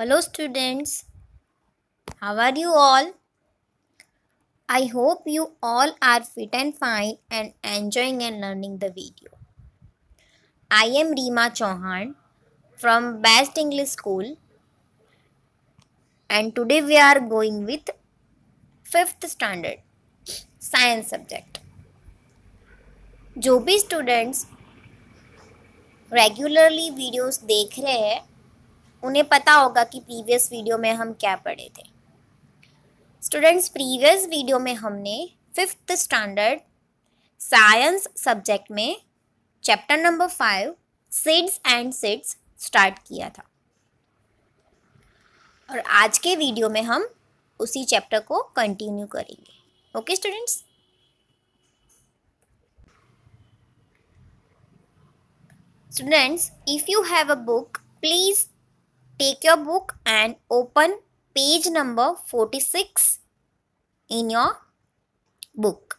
Hello students, how are you all? I hope you all are fit and fine and enjoying and learning the video. I am Reema Chauhan from Best English School and today we are going with 5th standard science subject. जो students regularly videos dekh rahe hai. उन्हें पता होगा कि previous video में हम क्या पढ़े थे स्टूडेंट्स प्रीवियस वीडियो में हमने फिफ्थ स्टैंडर्ड साइंस सब्जेक्ट में chapter number five seeds and seeds start किया था और आज के वीडियो में हम उसी चैप्टर को कंटिन्यू करेंगे okay students students if you have a book please Take your book and open page number 46 in your book.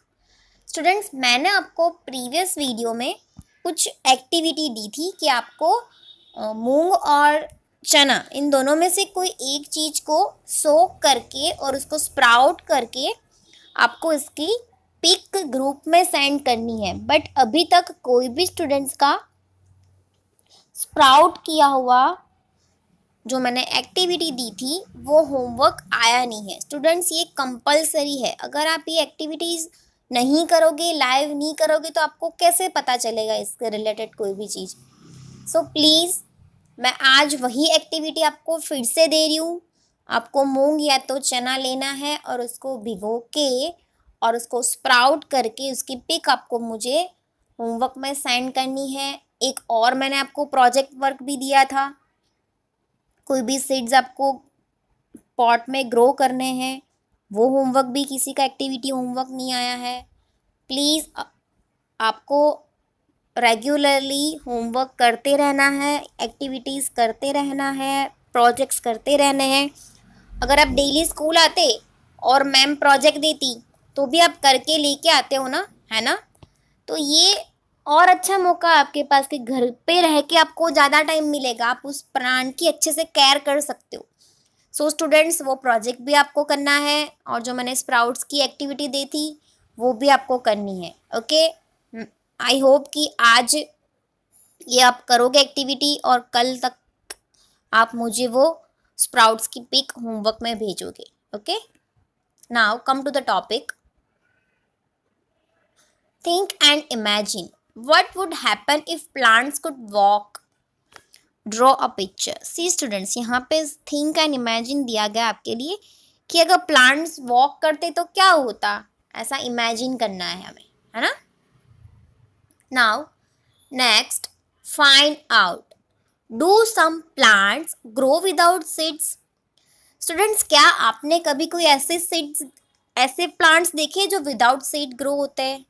Students मैंने आपको प्रीवियस वीडियो में कुछ एक्टिविटी दी थी कि आपको मूंग और चना इन दोनों में से कोई एक चीज़ को सोक करके और उसको स्प्राउट करके आपको इसकी पिक ग्रुप में सेंड करनी है बट अभी तक कोई भी स्टूडेंट्स का स्प्राउट किया हुआ जो मैंने एक्टिविटी दी थी वो होमवर्क आया नहीं है स्टूडेंट्स ये कंपलसरी है अगर आप ये एक्टिविटीज़ नहीं करोगे लाइव नहीं करोगे तो आपको कैसे पता चलेगा इसके रिलेटेड कोई भी चीज़ सो so, प्लीज़ मैं आज वही एक्टिविटी आपको फिर से दे रही हूँ आपको मूंग या तो चना लेना है और उसको भिगो के और उसको स्प्राउट करके उसकी पिक आपको मुझे होमवर्क में सेंड करनी है एक और मैंने आपको प्रोजेक्ट वर्क भी दिया था कोई भी सीड्स आपको पॉट में ग्रो करने हैं वो होमवर्क भी किसी का एक्टिविटी होमवर्क नहीं आया है प्लीज़ आपको रेगुलरली होमवर्क करते रहना है एक्टिविटीज़ करते रहना है प्रोजेक्ट्स करते रहने हैं अगर आप डेली स्कूल आते और मैम प्रोजेक्ट देती तो भी आप करके लेके आते हो ना है ना तो ये और अच्छा मौका आपके पास के घर पे रह के आपको ज़्यादा टाइम मिलेगा आप उस प्राण की अच्छे से केयर कर सकते हो सो so, स्टूडेंट्स वो प्रोजेक्ट भी आपको करना है और जो मैंने स्प्राउट्स की एक्टिविटी दी थी वो भी आपको करनी है ओके आई होप कि आज ये आप करोगे एक्टिविटी और कल तक आप मुझे वो स्प्राउट्स की पिक होमवर्क में भेजोगे okay now come to the topic think and imagine what would happen if plants could walk draw a picture see students यहाँ पे थिंक एंड इमेजिन दिया गया आपके लिए कि अगर प्लांट्स वॉक करते तो क्या होता ऐसा इमेजिन करना है हमें है ना now next find out do some plants grow without seeds students क्या आपने कभी कोई ऐसे सीड्स ऐसे plants देखे जो विदाउट सीड ग्रो होते हैं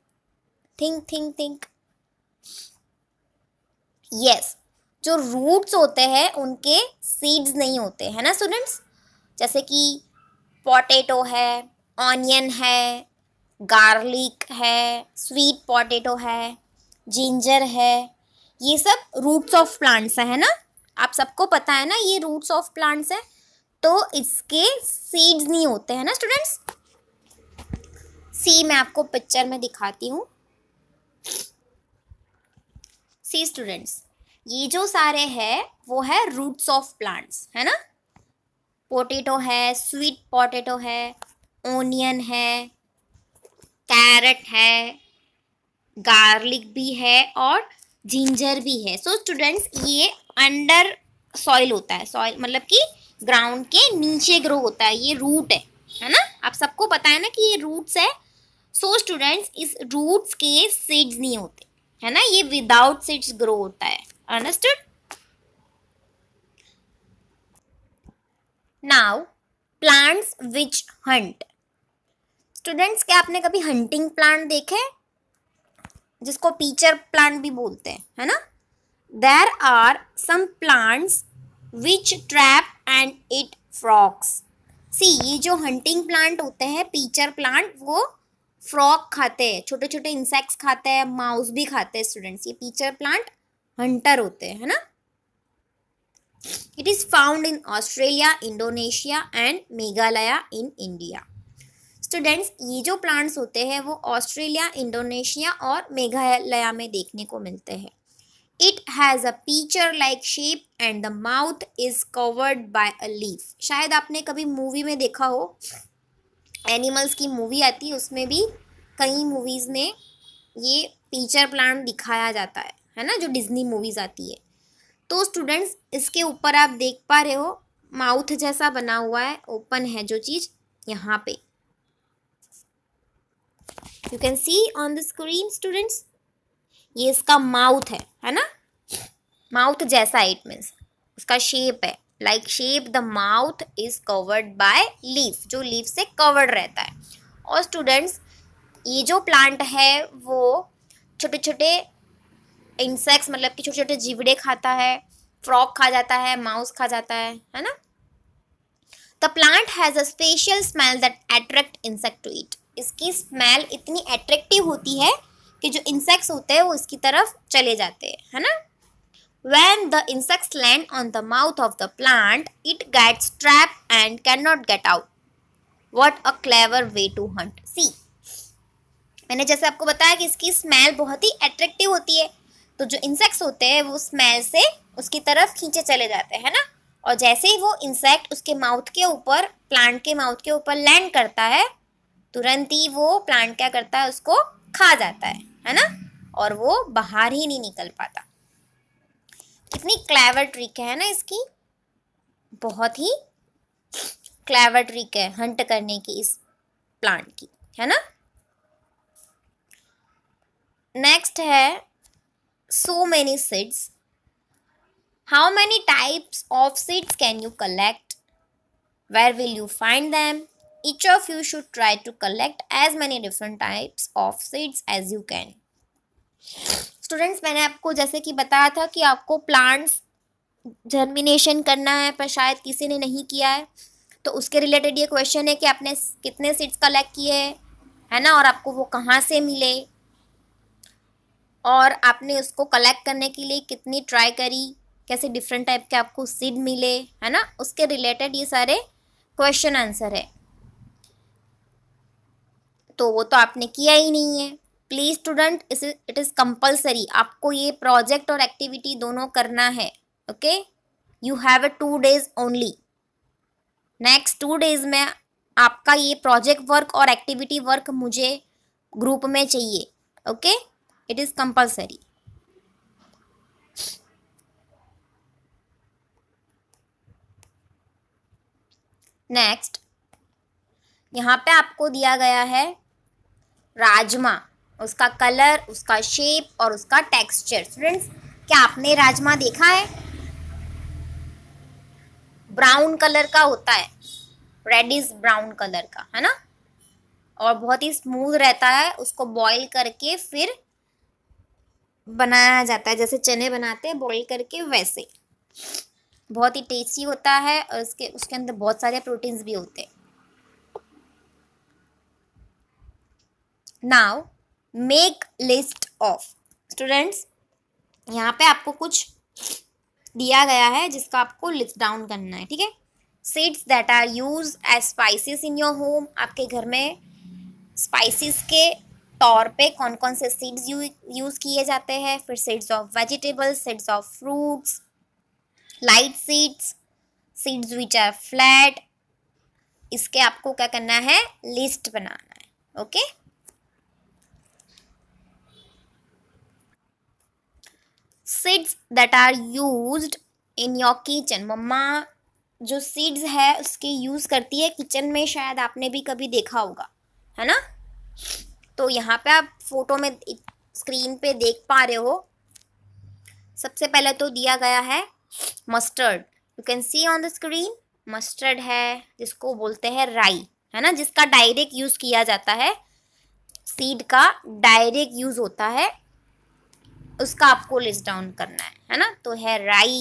थिंक थिंक थिंक यस जो रूट्स होते हैं उनके सीड्स नहीं होते है ना स्टूडेंट्स जैसे कि पोटैटो है ऑनियन है गार्लिक है स्वीट पोटैटो है जिंजर है ये सब रूट्स ऑफ प्लांट्स है ना आप सबको पता है ना ये रूट्स ऑफ प्लांट्स है तो इसके सीड्स नहीं होते हैं ना स्टूडेंट्स सी मैं आपको पिक्चर में दिखाती हूँ सी स्टूडेंट्स ये जो सारे है वो है रूट्स ऑफ प्लांट्स है ना पोटेटो है स्वीट पोटेटो है ओनियन है कैरेट है गार्लिक भी है और जिंजर भी है सो so, स्टूडेंट्स ये अंडर सॉइल होता है सॉइल मतलब कि ग्राउंड के नीचे ग्रो होता है ये रूट है है ना आप सबको पता है ना कि ये रूट्स है सो so, स्टूडेंट्स इस रूट्स के सीड्स नहीं होते है ना ये विदाउट सीड्स ग्रो होता है understood now plants which hunt students क्या आपने कभी हंटिंग प्लांट देखे जिसको पीचर प्लांट भी बोलते हैं है ना there are some plants which trap and eat frogs see ये जो हंटिंग प्लांट होते हैं पीचर प्लांट वो फ्रॉक खाते हैं छोटे छोटे इंसेक्ट्स खाते हैं माउस भी खाते हैं स्टूडेंट्स ये पीचर प्लांट हंटर होते हैं है ना it is found in Australia Indonesia and Meghalaya in India students ये जो प्लांट्स होते हैं वो ऑस्ट्रेलिया इंडोनेशिया और मेघालय में देखने को मिलते हैं it has a pitcher like shape and the mouth is covered by a leaf शायद आपने कभी मूवी में देखा हो एनिमल्स की मूवी आती है उसमें भी कई मूवीज़ में ये पीचर प्लांट दिखाया जाता है है ना जो डिज्नी मूवीज़ आती है तो स्टूडेंट्स इसके ऊपर आप देख पा रहे हो माउथ जैसा बना हुआ है ओपन है जो चीज़ यहाँ पे you can see on the screen students ये इसका माउथ है है ना माउथ जैसा इट मीन्स उसका शेप है like shape the mouth is covered by leaf जो लीफ से कवर्ड रहता है और स्टूडेंट्स ये जो प्लांट है वो छोटे छोटे इंसेक्ट्स मतलब कि छोटे छोटे जीवड़े खाता है फ्रॉक खा जाता है माउस खा जाता है है ना the plant has a special smell that attract insect to eat इसकी स्मेल इतनी अट्रैक्टिव होती है कि जो इंसेक्ट्स होते हैं वो इसकी तरफ चले जाते हैं है ना When the insects land on the mouth of the plant, it gets trapped and cannot get out. What a clever way to hunt. See, मैंने जैसे आपको बताया कि इसकी स्मेल बहुत ही अट्रैक्टिव होती है तो जो इंसेक्ट्स होते हैं वो स्मेल से उसकी तरफ खींचे चले जाते हैं ना और जैसे ही वो इंसेक्ट उसके माउथ के ऊपर प्लांट के माउथ के ऊपर लैंड करता है तुरंत ही वो प्लांट क्या करता है उसको खा जाता है है ना और वो बाहर ही नहीं निकल पाता कितनी क्लेवर ट्रिक है ना इसकी बहुत ही क्लेवर ट्रिक है हंट करने की इस प्लांट की है ना नेक्स्ट है so many seeds how many types of seeds can you collect where will you find them each of you should try to collect as many different types of seeds as you can students मैंने आपको जैसे कि बताया था कि आपको plants germination करना है पर शायद किसी ने नहीं किया है तो उसके रिलेटेड ये क्वेश्चन है कि आपने कितने सीड्स कलेक्ट किए हैं है ना और आपको वो कहाँ से मिले और आपने उसको कलेक्ट करने के लिए कितनी ट्राई करी कैसे डिफरेंट टाइप के आपको सीड मिले है ना उसके रिलेटेड ये सारे क्वेश्चन आंसर है तो वो तो आपने किया ही नहीं है प्लीज स्टूडेंट इस इट इज कंपल्सरी आपको ये प्रोजेक्ट और एक्टिविटी दोनों करना है okay you have a two days only next two days में आपका ये प्रोजेक्ट वर्क और एक्टिविटी वर्क मुझे ग्रुप में चाहिए okay it is compulsory next यहाँ पे आपको दिया गया है राजमा उसका कलर उसका शेप और उसका टेक्सचर स्टूडेंट्स क्या आपने राजमा देखा है ब्राउन कलर का होता है इज ब्राउन कलर का है ना और बहुत ही स्मूथ रहता है उसको बॉईल करके फिर बनाया जाता है जैसे चने बनाते हैं बॉईल करके वैसे बहुत ही टेस्टी होता है और उसके उसके अंदर बहुत सारे प्रोटीन्स भी होते हैं now make list of students यहाँ पे आपको कुछ दिया गया है जिसका आपको लिस्ट डाउन करना है ठीक है seeds that are use as spices in your home आपके घर में स्पाइसिस के तौर पे कौन कौन से सीड्स यूज़ किए जाते हैं फिर seeds of vegetables seeds of fruits light seeds seeds which are flat इसके आपको क्या करना है लिस्ट बनाना है okay okay? Seeds that are use in your kitchen मम्मा जो सीड्स है उसके यूज़ करती है किचन में शायद आपने भी कभी देखा होगा है ना तो यहाँ पे आप फोटो में स्क्रीन पे देख पा रहे हो सबसे पहले तो दिया गया है mustard you can see on the screen mustard है जिसको बोलते हैं राई है ना जिसका डायरेक्ट यूज़ किया जाता है सीड का डायरेक्ट यूज़ होता है उसका आपको लिस्ट डाउन करना है है ना तो है राई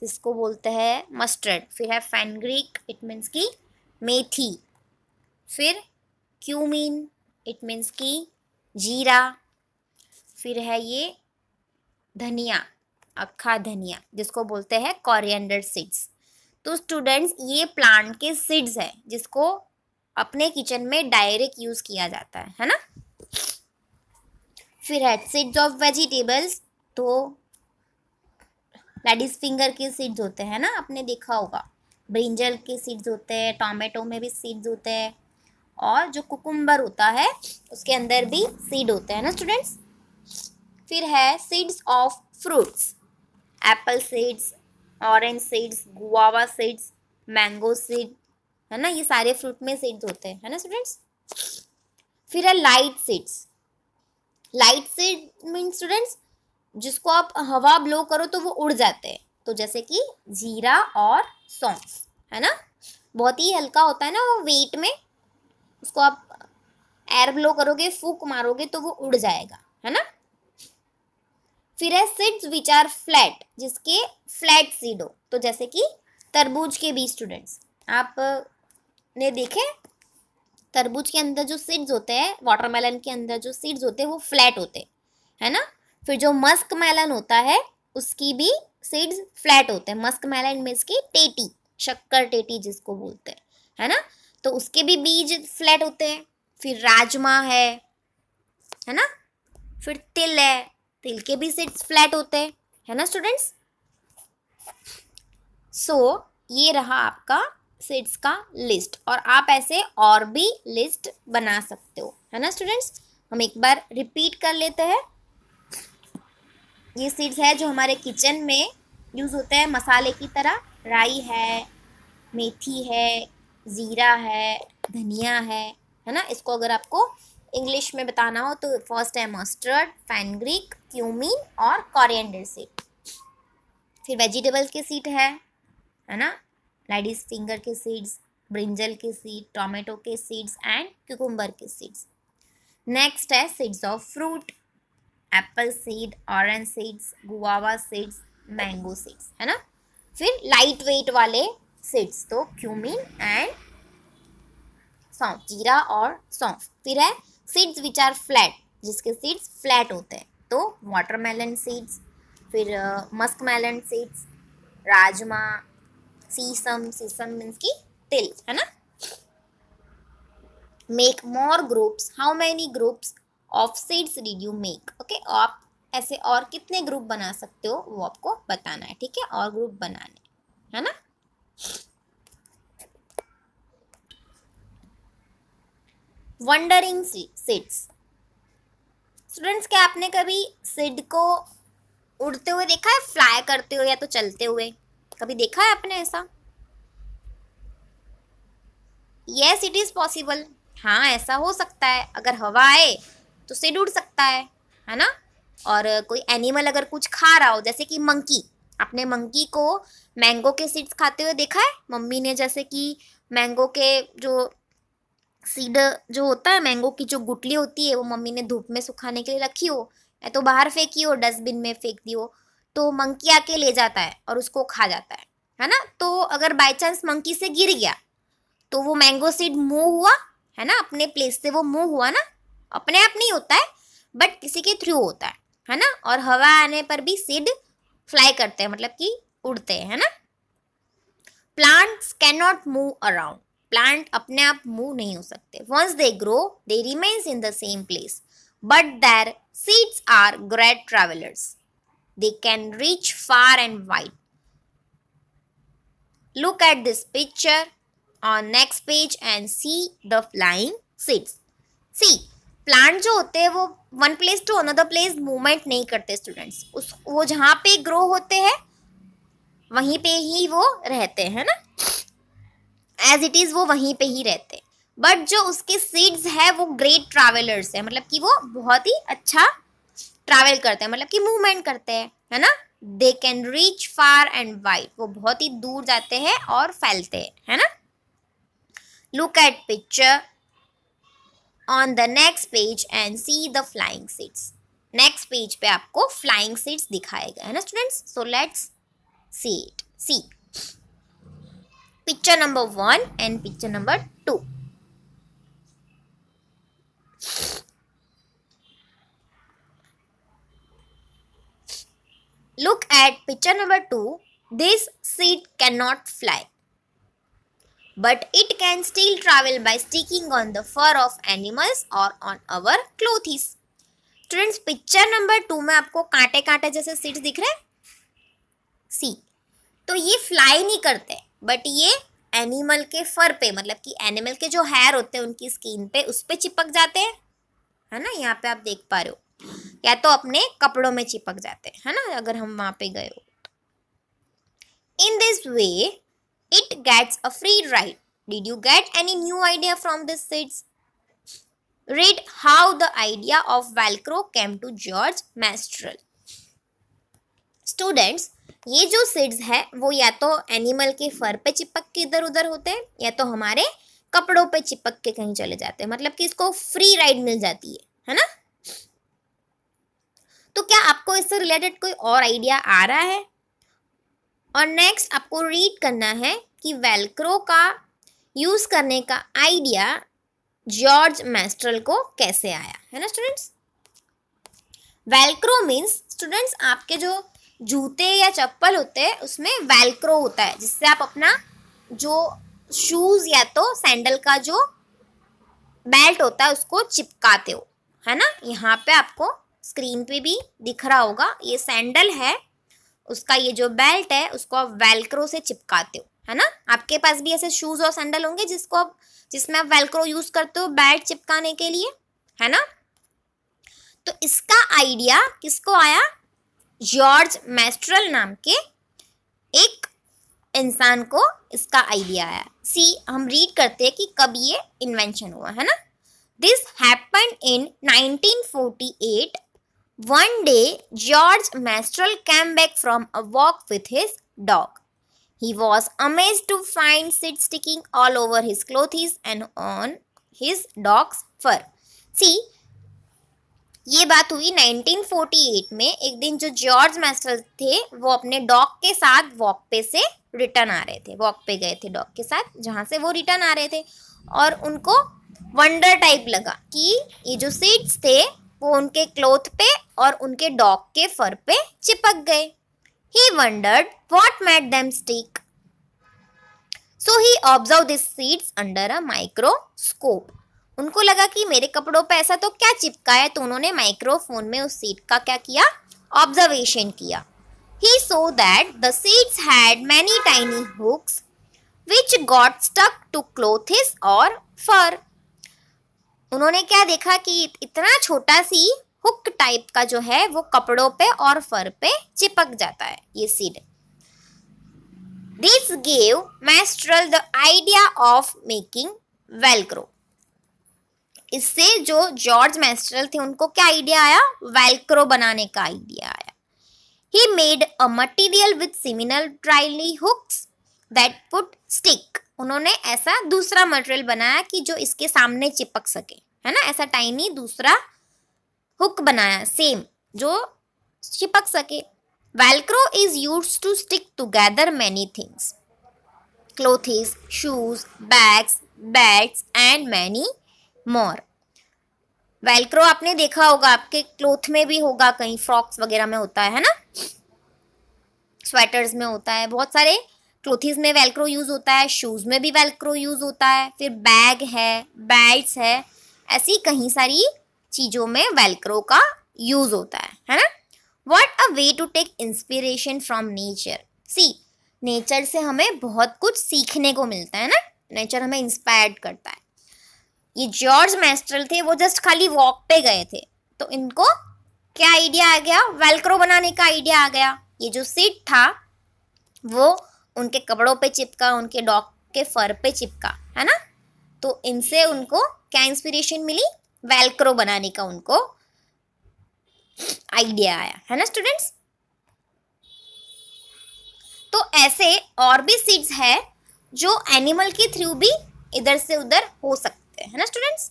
जिसको बोलते हैं मस्टर्ड फिर है फैनग्रिक इट मीन्स की मेथी फिर क्यूमिन इट मीन्स की जीरा फिर है ये धनिया अखा धनिया जिसको बोलते हैं कॉरियंडर सीड्स तो स्टूडेंट्स ये प्लांट के सीड्स है जिसको अपने किचन में डायरेक्ट यूज़ किया जाता है है ना फिर है सीड्स ऑफ वेजिटेबल्स तो लेडीज फिंगर के सीड्स होते हैं ना आपने देखा होगा ब्रिंजल के सीड्स होते हैं टोमेटो में भी सीड्स होते हैं और जो कुकुम्बर होता है उसके अंदर भी सीड होते हैं ना स्टूडेंट्स फिर है seeds of fruits apple seeds orange seeds guava seeds mango seed है ना ये सारे फ्रूट में सीड्स होते हैं है ना स्टूडेंट्स फिर है लाइट सीड्स लाइट से मीन स्टूडेंट्स जिसको आप हवा ब्लो करो तो वो उड़ जाते हैं तो जैसे कि जीरा और सौंस है ना बहुत ही हल्का होता है ना वो वेट में उसको आप एयर ब्लो करोगे फूक मारोगे तो वो उड़ जाएगा है ना फिर है सीड्स विच आर फ्लैट जिसके फ्लैट सीड हो तो जैसे कि तरबूज के बीज स्टूडेंट्स आप ने देखे तरबूज के अंदर जो सीड्स होते हैं वाटरमेलन के अंदर जो सीड्स होते हैं वो फ्लैट होते है ना फिर जो मस्क मेलन होता है उसकी भी सीड्स फ्लैट होते हैं मस्क मेलन में इसकी टेटी शक्कर टेटी जिसको बोलते हैं है ना तो उसके भी बीज फ्लैट होते हैं फिर राजमा है है ना फिर तिल है तिल के भी सीड्स फ्लैट होते हैं है ना स्टूडेंट्स सो so, ये रहा आपका सीड्स का लिस्ट और आप ऐसे और भी लिस्ट बना सकते हो है ना स्टूडेंट्स हम एक बार रिपीट कर लेते हैं ये सीड्स है जो हमारे किचन में यूज़ होते हैं मसाले की तरह राई है मेथी है ज़ीरा है धनिया है है ना इसको अगर आपको इंग्लिश में बताना हो तो फर्स्ट है मस्टर्ड फैनग्रीक क्यूमिन और कॉरियडर सीड फिर वेजिटेबल्स की सीड है है ना लेडीज फिंगर के सीड्स ब्रिंजल के सीड टोमेटो के सीड्स एंड क्यूकुम्बर के सीड्स नेक्स्ट है seeds of fruit apple seed orange seeds guava seeds mango seeds है ना फिर लाइट वेट वाले सीड्स तो क्यूमिन एंड सौंफ जीरा और सौंफ फिर है सीड्स विच आर फ्लैट जिसके सीड्स फ्लैट होते हैं तो वाटरमेलन सीड्स फिर musk melon seeds rajma sesame sesame means की तिल है ना make more groups how many groups of seeds did you make okay आप ऐसे और कितने ग्रुप बना सकते हो वो आपको बताना है ठीक है और ग्रुप बनाने है ना वंडरिंग सीड्स स्टूडेंट्स क्या आपने कभी सीड को उड़ते हुए देखा है फ्लाई करते हुए या तो चलते हुए कभी देखा है आपने ऐसा यस इट इज़ पॉसिबल हाँ ऐसा हो सकता है अगर हवा आए तो सिड उड़ सकता है है ना और कोई एनिमल अगर कुछ खा रहा हो जैसे कि मंकी आपने मंकी को मैंगो के सीड्स खाते हुए देखा है मम्मी ने जैसे कि मैंगो के जो सीड जो होता है मैंगो की जो गुटली होती है वो मम्मी ने धूप में सुखाने के लिए रखी हो या तो बाहर फेंकी हो डस्टबिन में फेंक दी हो तो मंकी आके ले जाता है और उसको खा जाता है है ना तो अगर बाई चांस मंकी से गिर गया तो वो मैंगो सीड मूव हुआ है ना अपने प्लेस से वो मूव हुआ ना अपने आप नहीं होता है बट किसी के थ्रू होता है है ना और हवा आने पर भी सीड फ्लाई करते हैं मतलब कि उड़ते हैं है ना plants can not move around plant अपने आप मूव नहीं हो सकते once they grow they remains in the same place but their seeds are great travellers They can reach far and wide. Look at this picture on next page and see the flying seeds. See, plant जो होते हैं वो one place to another place movement नहीं करते students उस वो जहाँ पे ग्रो होते हैं वहीं पे ही वो रहते हैं ना एज इट इज़ वो वहीं पे ही रहते हैं बट जो उसके सीड्स है वो ग्रेट ट्रैवलर्स है मतलब कि वो बहुत ही अच्छा ट्रैवल करते हैं मतलब कि मूवमेंट करते हैं है ना they can reach far and wide वो बहुत ही दूर जाते हैं और फैलते हैं है ना look at picture on the next page and see the flying seeds next page पे आपको फ्लाइंग सीट्स दिखाए गए है ना students so let's see it see picture number one and picture number two Look at picture number 2. This seed cannot fly. But it can still travel by sticking on the fur of animals or on our clothes. Students picture number two में आपको कांटे कांटे जैसे seeds दिख रहे सी तो ये fly नहीं करते बट ये एनिमल के फर पे मतलब कि एनिमल के जो हेयर होते हैं उनकी स्किन पे उस पर चिपक जाते हैं है ना यहाँ पे आप देख पा रहे हो या तो अपने कपड़ों में चिपक जाते हैं है ना अगर हम वहाँ पे गए हो in this way it gets a free ride did you get any new idea from this seeds read how the idea of Velcro came to George Mestral students ये जो सीड्स है वो या तो एनिमल के फर पे चिपक के इधर उधर होते हैं या तो हमारे कपड़ों पे चिपक के कहीं चले जाते हैं मतलब कि इसको फ्री राइड मिल जाती है है ना तो क्या आपको इससे रिलेटेड कोई और आइडिया आ रहा है और नेक्स्ट आपको रीड करना है कि वेलक्रो का यूज़ करने का आइडिया जॉर्ज मैस्ट्रल को कैसे आया है ना स्टूडेंट्स वेलक्रो मीन्स स्टूडेंट्स आपके जो जूते या चप्पल होते हैं उसमें वेलक्रो होता है जिससे आप अपना जो शूज़ या तो सैंडल का जो बेल्ट होता है उसको चिपकाते हो है ना यहाँ पे आपको स्क्रीन पे भी दिख रहा होगा ये सैंडल है उसका ये जो बेल्ट है उसको आप वेलक्रो से चिपकाते हो है ना आपके पास भी ऐसे शूज और सैंडल होंगे जिसको आप जिसमें आप वेलक्रो यूज करते हो बेल्ट चिपकाने के लिए है ना तो इसका आइडिया किसको आया जॉर्ज मैस्ट्रल नाम के एक इंसान को इसका आइडिया आया सी हम रीड करते हैं कि कब ये इन्वेंशन हुआ है ना this happen in 1948 One day, George Mestral came back from a walk with his dog. He was amazed to find seeds sticking all over his clothes and on his dog's fur. See, ये बात हुई 1948 में एक दिन जो George मैस्टल थे वो अपने डॉग के साथ वॉक पे से रिटर्न आ रहे थे वॉक पे गए थे डॉग के साथ जहाँ से वो रिटर्न आ रहे थे और उनको वंडर टाइप लगा कि ये जो सीड्स थे वो उनके क्लोथ पे और उनके डॉग के फर पे चिपक गए he wondered what made them stick so he observe this seeds under a microscope उनको लगा कि मेरे कपड़ों पर ऐसा तो क्या चिपका है तो उन्होंने माइक्रोफोन में उस सीड का क्या किया ऑब्जर्वेशन किया he saw that the seeds had many tiny hooks which got stuck to clothes और फर उन्होंने क्या देखा कि इतना छोटा सी हुक टाइप का जो है वो कपड़ों पे और फर पे चिपक जाता है ये seed this gave Mestral the idea of making Velcro इससे जो जॉर्ज मैस्ट्रल थे उनको क्या आइडिया आया वेलक्रो बनाने का आइडिया आया he made a material with similar tiny hooks that put stick उन्होंने ऐसा दूसरा मटेरियल बनाया कि जो इसके सामने चिपक सके है ना ऐसा टाइनी दूसरा हुक बनाया सेम जो चिपक सके Velcro is use to stick together many things clothes shoes bags bats and many more Velcro आपने देखा होगा आपके क्लोथ में भी होगा कहीं फ्रॉक्स वगैरह में होता है ना स्वेटर्स में होता है बहुत सारे क्लोथिस में वेलक्रो यूज़ होता है शूज़ में भी वेलक्रो यूज़ होता है फिर बैग है बैट्स है ऐसी कहीं सारी चीज़ों में वेलक्रो का यूज़ होता है है ना what a way to take inspiration from nature see nature से हमें बहुत कुछ सीखने को मिलता है ना नेचर हमें इंस्पायर्ड करता है ये जॉर्ज मैस्ट्रल थे वो जस्ट खाली वॉक पे गए थे तो इनको क्या आइडिया आ गया वेलक्रो बनाने का आइडिया आ गया ये जो सीट था वो उनके कपड़ों पे चिपका उनके डॉग के फर पे चिपका है ना तो इनसे उनको क्या इंस्पिरेशन मिली वेलक्रो बनाने का उनको आइडिया आया है ना स्टूडेंट्स तो ऐसे और भी सीड्स है जो एनिमल के थ्रू भी इधर से उधर हो सकते हैं है ना स्टूडेंट्स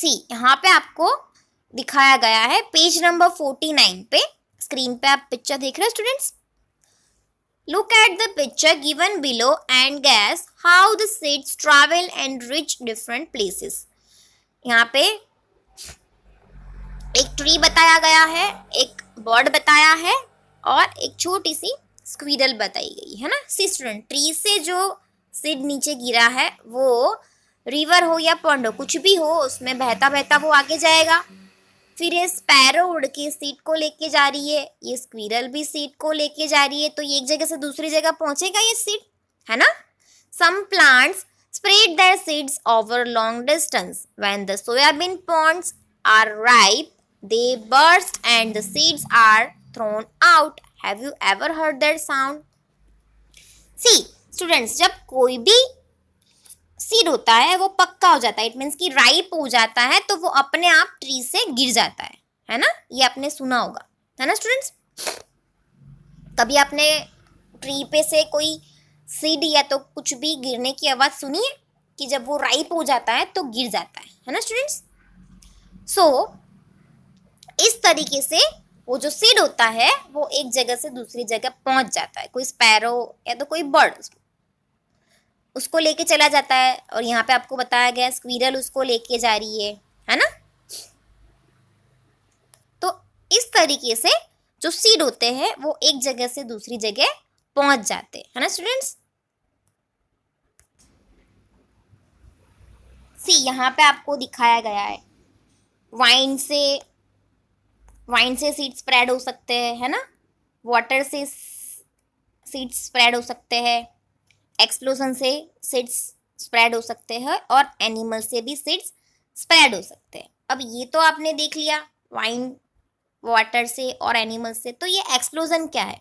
सी यहाँ पे आपको दिखाया गया है पेज नंबर फोर्टी नाइन पे स्क्रीन पे आप पिक्चर देख रहे हो students look at the picture given below and guess how the seeds travel and reach different places यहाँ पे एक ट्री बताया गया है एक बर्ड बताया है और एक छोटी सी स्क्वीडल बताई गई है ना सी स्टूडेंट ट्री से जो सीड नीचे गिरा है वो रिवर हो या पॉन्ड हो कुछ भी हो उसमें बहता बहता वो आगे जाएगा फिर ये स्पैरो उड़ के सीट को लेके जा रही है ये स्क्वीरल भी सीट को लेके जा रही है तो एक जगह से दूसरी जगह पहुंचेगा ये सीट है ना some plants spread their seeds over long distance when the soybean pods are ripe they burst and the seeds are thrown out have you ever heard that sound see students जब कोई भी seed होता है वो पक्का हो जाता है इट मीन्स कि राइप हो जाता है तो वो अपने आप ट्री से गिर जाता है है ना ये आपने सुना होगा है ना स्टूडेंट्स कभी आपने ट्री पे से कोई सीड या तो कुछ भी गिरने की आवाज़ सुनी है कि जब वो राइप हो जाता है तो गिर जाता है है ना स्टूडेंट्स सो so, इस तरीके से वो जो सीड होता है वो एक जगह से दूसरी जगह पहुंच जाता है कोई स्पैरो या तो कोई बर्ड उसको लेके चला जाता है और यहाँ पे आपको बताया गया स्क्वीरल उसको लेके जा रही है है ना तो इस तरीके से जो सीड होते हैं वो एक जगह से दूसरी जगह पहुंच जाते हैं है ना स्टूडेंट्स सी यहाँ पे आपको दिखाया गया है वाइन से वाइन से सीड स्प्रेड हो सकते हैं है ना वाटर से सीड स्प्रेड हो सकते हैं एक्सप्लोजन से सीड्स स्प्रेड हो सकते हैं और एनिमल से भी सीड्स स्प्रेड हो सकते हैं अब ये तो आपने देख लिया वाइन वाटर से और एनिमल से तो ये एक्सप्लोजन क्या है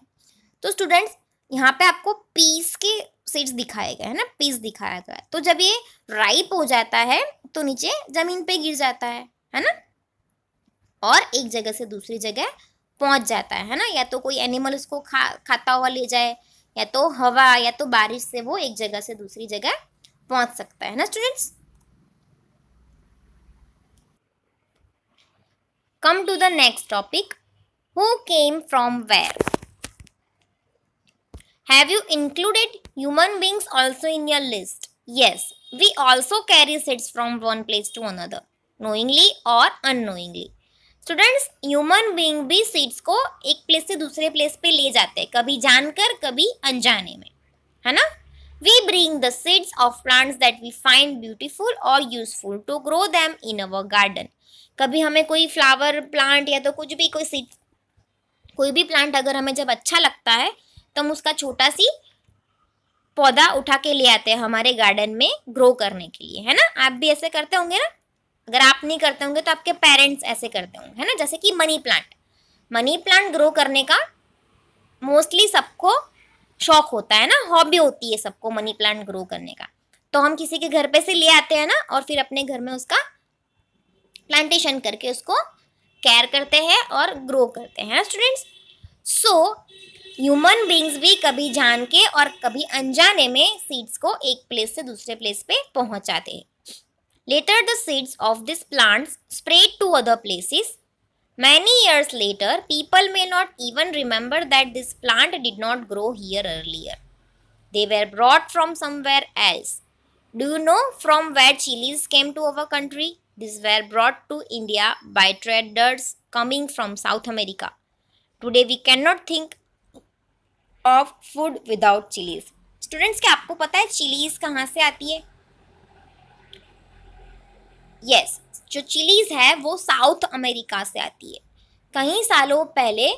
तो स्टूडेंट्स यहाँ पे आपको पीस के सीड्स दिखाए गए है ना पीस दिखाया गया तो जब ये राइप हो जाता है तो नीचे जमीन पे गिर जाता है है ना और एक जगह से दूसरी जगह पहुंच जाता है है ना या तो कोई एनिमल उसको खा खाता हुआ ले जाए या तो हवा या तो बारिश से वो एक जगह से दूसरी जगह पहुंच सकता है ना students come to the next topic who came from where have you included human beings also in your list yes we also carry seeds from one place to another knowingly और अनोइंगली स्टूडेंट्स ह्यूमन बीइंग भी seeds को एक place से दूसरे place पे ले जाते हैं कभी जानकर कभी अनजाने में है ना we bring the seeds of plants that we find beautiful और useful to grow them in our garden कभी हमें कोई फ्लावर प्लांट या तो कुछ भी कोई सीड कोई भी प्लांट अगर हमें जब अच्छा लगता है तो हम उसका छोटा सी पौधा उठा के ले आते हैं हमारे गार्डन में ग्रो करने के लिए है ना आप भी ऐसे करते होंगे ना अगर आप नहीं करते होंगे तो आपके पेरेंट्स ऐसे करते होंगे है ना जैसे कि money plant money plant grow करने का मोस्टली सबको शौक होता है ना हॉबी होती है सबको मनी प्लांट ग्रो करने का तो हम किसी के घर पे से ले आते हैं ना और फिर अपने घर में उसका प्लांटेशन करके उसको केयर करते हैं और ग्रो करते हैं स्टूडेंट्स सो ह्यूमन बींग्स भी कभी जान के और कभी अनजाने में सीड्स को एक प्लेस से दूसरे प्लेस पे पहुंचाते हैं Later the seeds of these plants spread to other places. Many years later, people may not even remember that this plant did not grow here earlier. They were brought from somewhere else. Do you know from where chilies came to our country? These were brought to India by traders coming from South America. Today, we cannot think of food without chilies. Students, क्या आपको पता है chillies कहाँ से आती है yes जो chillies है वो साउथ अमेरिका से आती है कई सालों पहले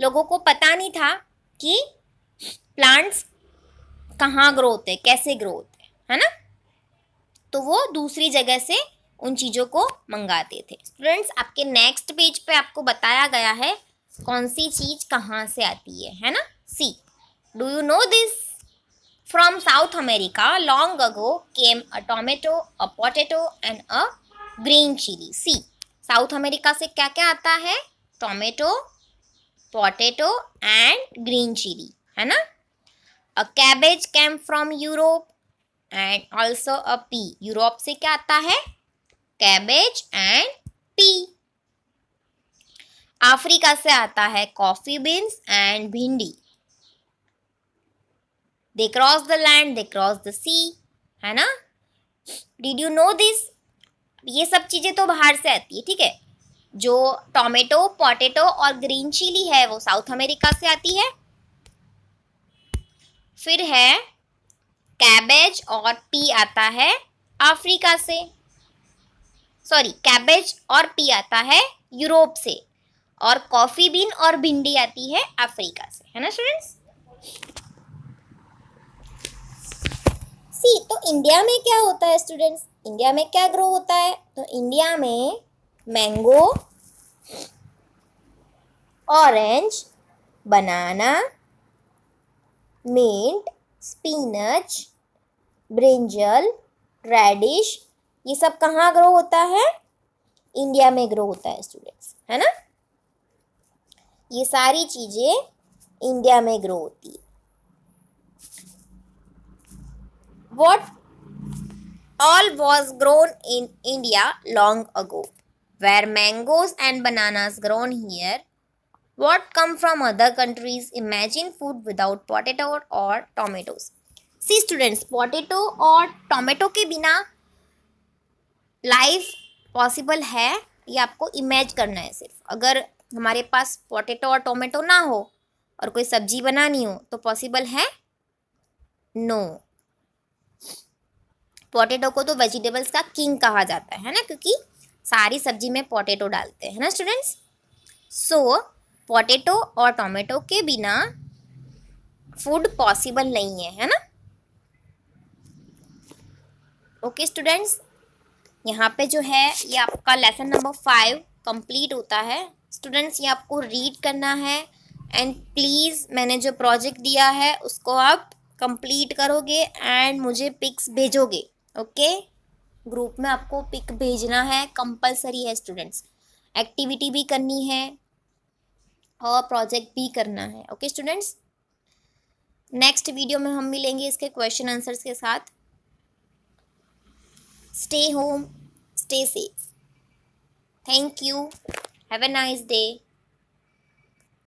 लोगों को पता नहीं था कि प्लांट्स कहाँ ग्रो होते हैं कैसे ग्रो होते हैं है ना तो वो दूसरी जगह से उन चीज़ों को मंगाते थे स्टूडेंट्स आपके नेक्स्ट पेज पे आपको बताया गया है कौन सी चीज़ कहाँ से आती है है ना see do you know this from South America long ago came a tomato a potato and a green chilli see South America से क्या क्या आता है tomato potato and green chilli है ना a cabbage came from Europe and also a pea Europe से क्या आता है कैबेज एंड पी अफ्रीका से आता है coffee beans and bhindi they cross the land they cross the sea है ना डिड यू नो दिस ये सब चीज़ें तो बाहर से आती है ठीक है जो टोमेटो पोटेटो और ग्रीन चिली है वो साउथ अमेरिका से आती है फिर है कैबेज और पी आता है अफ्रीका से सॉरी कैबेज और पी आता है यूरोप से और कॉफ़ी बीन और भिंडी आती है अफ्रीका से है ना स्टूडेंट्स सी तो इंडिया में क्या होता है स्टूडेंट्स इंडिया में क्या ग्रो होता है तो इंडिया में mango orange banana mint spinach brinjal radish ये सब कहाँ ग्रो होता है इंडिया में ग्रो होता है स्टूडेंट्स है ना ये सारी चीज़ें इंडिया में ग्रो होती है what all was grown in India long ago. Where mangoes and bananas grown here, what come from other countries? Imagine food without potato or tomatoes. See students, potato or tomato ke bina life possible hai ye aapko image karna hai sirf agar हमारे पास potato और tomato ना हो और कोई सब्जी बनानी हो तो पॉसिबल है नो no. पोटेटो को तो वेजिटेबल्स का किंग कहा जाता है ना क्योंकि सारी सब्जी में पोटेटो डालते हैं ना स्टूडेंट्स सो पोटेटो और टोमेटो के बिना फूड पॉसिबल नहीं है है ना ओके स्टूडेंट्स यहाँ पे जो है ये आपका लेसन नंबर फाइव कंप्लीट होता है स्टूडेंट्स ये आपको रीड करना है एंड प्लीज़ मैंने जो प्रोजेक्ट दिया है उसको आप कंप्लीट करोगे एंड मुझे पिक्स भेजोगे ओके ग्रुप में आपको पिक भेजना है कंपलसरी है स्टूडेंट्स एक्टिविटी भी करनी है और प्रोजेक्ट भी करना है ओके स्टूडेंट्स नेक्स्ट वीडियो में हम मिलेंगे इसके क्वेश्चन आंसर्स के साथ stay home stay safe thank you have a nice day